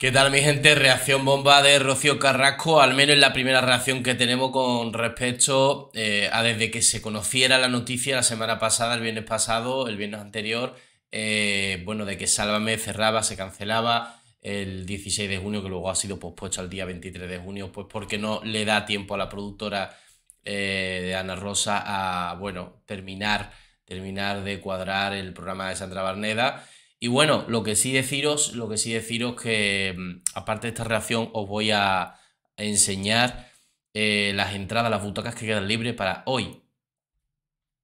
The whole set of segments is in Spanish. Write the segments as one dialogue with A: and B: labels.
A: ¿Qué tal mi gente? Reacción bomba de Rocío Carrasco, al menos la primera reacción que tenemos con respecto eh, a desde que se conociera la noticia la semana pasada, el viernes pasado, el viernes anterior, eh, bueno, de que Sálvame cerraba, se cancelaba el 16 de junio, que luego ha sido pospuesto al día 23 de junio, pues porque no le da tiempo a la productora eh, de Ana Rosa a, bueno, terminar, terminar de cuadrar el programa de Sandra Barneda. Y bueno, lo que sí deciros, lo que sí deciros que mm, aparte de esta reacción os voy a enseñar eh, las entradas, las butacas que quedan libres para hoy.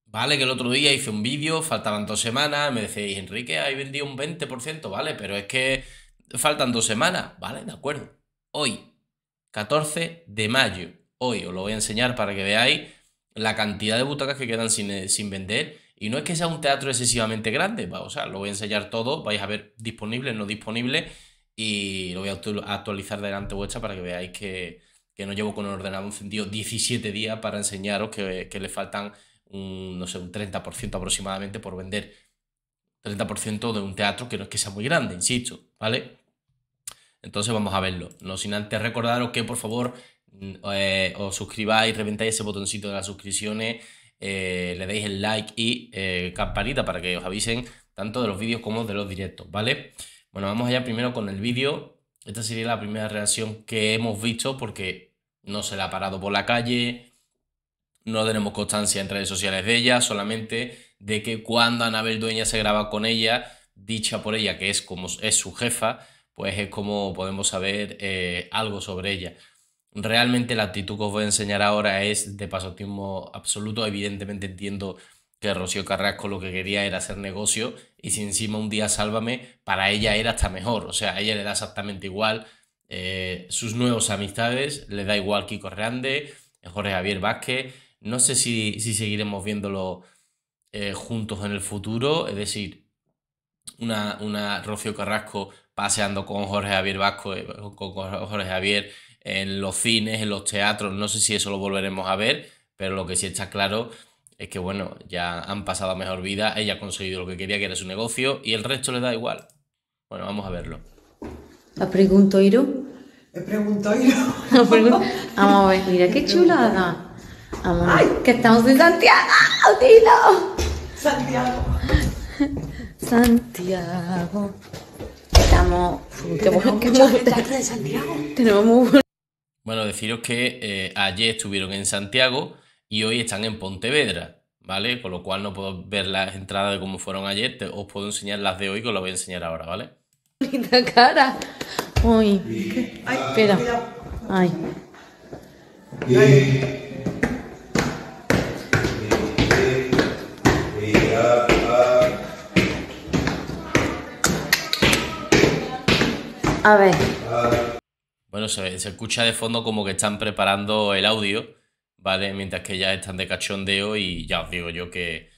A: Vale, que el otro día hice un vídeo, faltaban dos semanas, me decís, Enrique, ahí vendí un 20%, vale, pero es que faltan dos semanas, vale, de acuerdo. Hoy, 14 de mayo, hoy os lo voy a enseñar para que veáis la cantidad de butacas que quedan sin, eh, sin vender y no es que sea un teatro excesivamente grande, o sea, lo voy a enseñar todo, vais a ver disponible, no disponible, y lo voy a actualizar delante vuestra para que veáis que, no llevo con el ordenador encendido 17 días para enseñaros que, le faltan un, no sé, un 30% aproximadamente por vender. 30% de un teatro que no es que sea muy grande, insisto, ¿vale? Entonces vamos a verlo. No sin antes recordaros que por favor mm, eh, os suscribáis, reventáis ese botoncito de las suscripciones eh, le deis el like y eh, campanita para que os avisen tanto de los vídeos como de los directos, ¿vale? Bueno, vamos allá primero con el vídeo. Esta sería la primera reacción que hemos visto porque no se la ha parado por la calle, no tenemos constancia en redes sociales de ella, solamente de que cuando Anabel Dueña se graba con ella, dicha por ella que es como es su jefa, pues es como podemos saber eh, algo sobre ella realmente la actitud que os voy a enseñar ahora es de pasotismo absoluto. Evidentemente entiendo que Rocío Carrasco lo que quería era hacer negocio y si encima un día sálvame, para ella era hasta mejor. O sea, a ella le da exactamente igual eh, sus nuevas amistades, le da igual Kiko Reande, Jorge Javier Vázquez. No sé si, seguiremos viéndolo eh, juntos en el futuro, es decir, una, una Rocío Carrasco paseando con Jorge Javier Vázquez con Jorge Javier en los cines, en los teatros, no sé si eso lo volveremos a ver, pero lo que sí está claro es que, bueno, ya han pasado a mejor vida, ella ha conseguido lo que quería, que era su negocio, y el resto le da igual. Bueno, vamos a verlo. ¿La pregunto, Iro? ¿Le pregunto, Iro? vamos a ver, mira qué chulada. Ay, que estamos en Santiago, dilo. Santiago. Santiago. Estamos. Tenemos, qué Santiago. Bueno, deciros que eh, ayer estuvieron en Santiago y hoy están en Pontevedra, ¿vale? Con lo cual no puedo ver las entradas de cómo fueron ayer, os puedo enseñar las de hoy que os las voy a enseñar ahora, ¿vale? Linda cara. Uy. Ay, espera. Ay. Ay. A ver se, escucha de fondo como que están preparando el audio, ¿vale? Mientras que ya están de cachondeo y ya os digo yo que,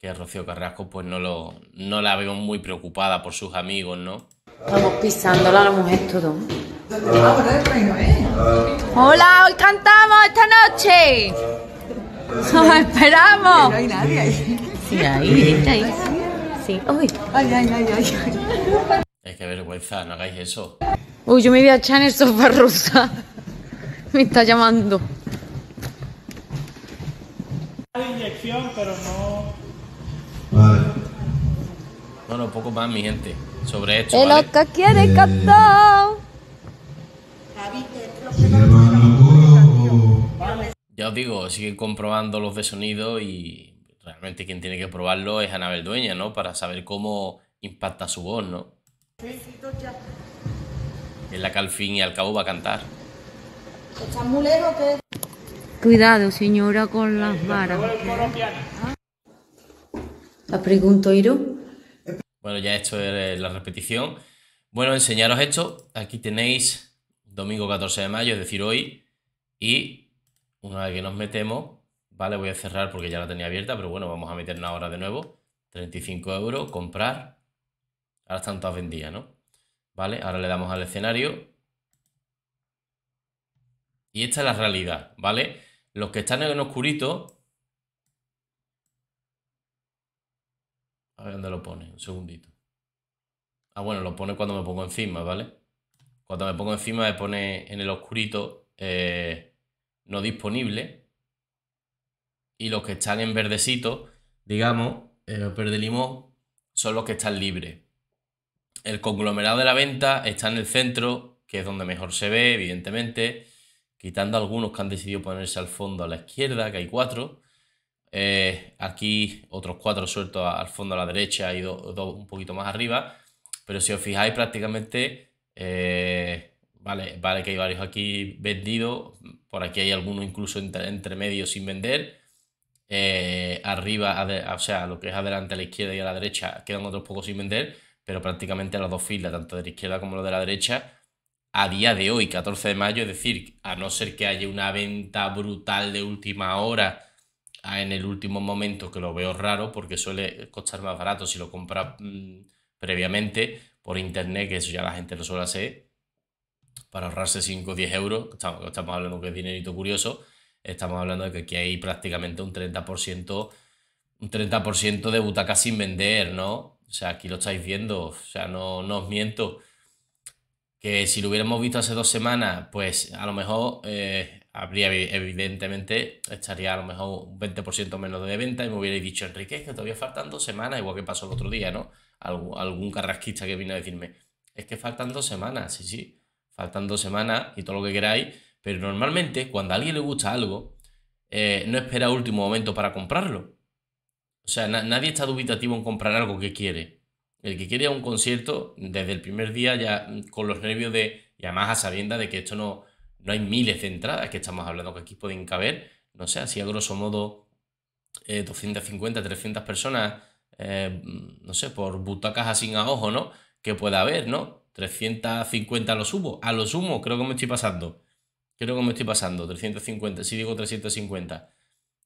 A: que Rocío Carrasco pues no, lo, la veo muy preocupada por sus amigos, ¿no? Estamos pisándola a la mujer todo. Hola, hoy cantamos esta noche. Nos esperamos. no hay nadie ahí. Sí, ahí, ahí. Sí. Ay, ay, ay, ay. Es que vergüenza, no hagáis eso. Uy, yo me voy a echar en el sofá rosa. me está llamando. inyección, pero Vale. Bueno, poco más, mi gente, sobre esto, El lo que quiere eh, cantar. Ya os digo, sigue comprobando los de sonido y realmente quien tiene que probarlo es Anabel Dueña, ¿no? Para saber cómo impacta su voz, ¿no? En la que al fin y al cabo va a cantar. Cuidado, señora, con las varas. La pregunto, Iro. Bueno, ya esto es eh, la repetición. Bueno, enseñaros esto. Aquí tenéis domingo 14 de mayo, es decir, hoy. Y una vez que nos metemos, vale, voy a cerrar porque ya la tenía abierta, pero bueno, vamos a una ahora de nuevo. 35 euros, comprar. Ahora están todas vendidas, ¿no? Ahora le damos al escenario. Y esta es la realidad, ¿vale? Los que están en oscurito... A ver dónde lo pone, un segundito. Ah, bueno, lo pone cuando me pongo encima, ¿vale? Cuando me pongo encima me pone en el oscurito eh, no disponible. Y los que están en verdecito, digamos, pero eh, verde limón, son los que están libres el conglomerado de la venta está en el centro, que es donde mejor se ve, evidentemente, quitando algunos que han decidido ponerse al fondo a la izquierda, que hay cuatro. Eh, aquí otros cuatro sueltos al fondo a la derecha y dos un poquito más arriba. Pero si os fijáis, prácticamente, eh, vale, vale que hay varios aquí vendidos. Por aquí hay algunos incluso entre, medio sin vender. Eh, arriba, o sea, lo que es adelante a la izquierda y a la derecha, quedan otros pocos sin vender pero prácticamente las dos filas, tanto de la izquierda como de la derecha, a día de hoy, 14 de mayo, es decir, a no ser que haya una venta brutal de última hora en el último momento, que lo veo raro porque suele costar más barato si lo compras mm, previamente por internet, que eso ya la gente lo suele hacer, para ahorrarse 5 o 10 euros, estamos, hablando que es dinerito curioso, estamos hablando de que aquí hay prácticamente un 30%, un 30 de butacas sin vender, ¿no? O sea, aquí lo estáis viendo, o sea, no, os miento. Que si lo hubiéramos visto hace dos semanas, pues a lo mejor eh, habría, evidentemente, estaría a lo mejor un 20% menos de venta y me hubierais dicho, Enrique, es que todavía faltan dos semanas, igual que pasó el otro día, ¿no? algún carrasquista que vino a decirme, es que faltan dos semanas, sí, sí, faltan dos semanas y todo lo que queráis, pero normalmente cuando a alguien le gusta algo, eh, no espera último momento para comprarlo. O sea, nadie está dubitativo en comprar algo que quiere. El que quiere a un concierto, desde el primer día ya mm, con los nervios de, y además a sabienda de que esto no, no hay miles de entradas que estamos hablando que aquí pueden caber, no sé, así a grosso modo 250, eh, 300 personas, eh, mm, no sé, por butacas así a ojo, ¿no? Que pueda haber, ¿no? 350 a lo sumo, a lo sumo, creo que me estoy pasando. Creo que me estoy pasando, 350, si digo 350.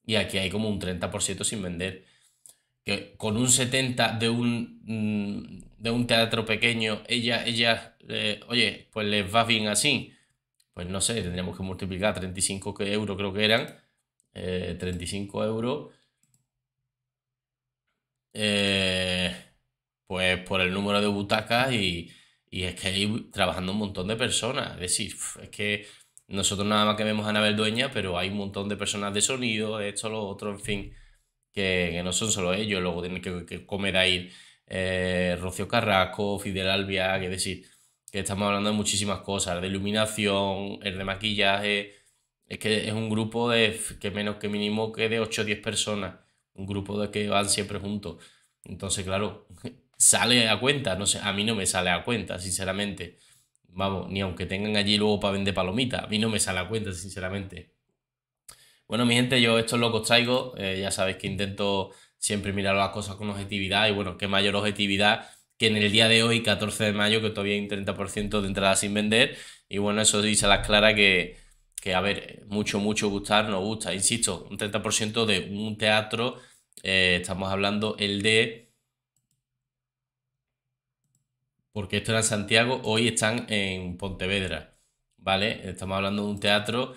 A: Y aquí hay como un 30% sin vender que con un 70 de un, mm, de un teatro pequeño, ella, ella eh, oye, pues les va bien así. Pues no sé, tendríamos que multiplicar 35 euros, creo que eran, 35 eh, euros, eh, pues por el número de butacas y, es que hay trabajando un montón de personas. Es decir, es que nosotros nada más que vemos a Ana Dueña, pero hay un montón de personas de sonido, de esto, lo otro, en fin que, no son solo ellos, luego tienen que, comer ahí eh, Rocio Carrasco, Fidel Albia, que decir, que estamos hablando de muchísimas cosas, de iluminación, el de maquillaje, es que es un grupo de que menos que mínimo que de 8 o 10 personas, un grupo de que van siempre juntos. Entonces, claro, sale a cuenta, no sé, a mí no me sale a cuenta, sinceramente. Vamos, ni aunque tengan allí luego para vender palomitas, a mí no me sale a cuenta, sinceramente. Bueno, mi gente, yo estos locos traigo. Eh, ya sabéis que intento siempre mirar las cosas con objetividad y bueno, qué mayor objetividad que en el día de hoy, 14 de mayo, que todavía hay un 30% de entradas sin vender. Y bueno, eso dice a las claras que, a ver, mucho, mucho gustar nos gusta. Insisto, un 30% de un teatro, eh, estamos hablando el de... Porque esto era en Santiago, hoy están en Pontevedra, ¿vale? Estamos hablando de un teatro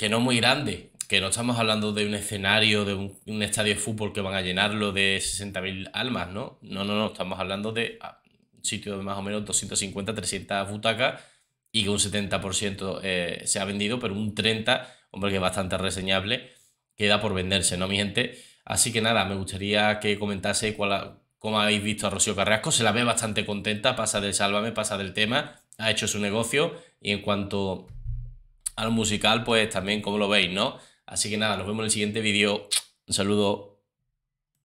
A: que no muy grande, que no estamos hablando de un escenario, de un, estadio de fútbol que van a llenarlo de 60.000 almas, ¿no? No, no, no, estamos hablando de ah, un sitio de más o menos 250, 300 butacas y que un 70% eh, se ha vendido, pero un 30%, hombre, que es bastante reseñable, queda por venderse, ¿no, mi gente? Así que nada, me gustaría que comentase cuál cómo habéis visto a Rocío Carrasco. Se la ve bastante contenta, pasa del sálvame, pasa del tema, ha hecho su negocio y en cuanto al musical, pues también como lo veis, ¿no? Así que nada, nos vemos en el siguiente vídeo. Un saludo.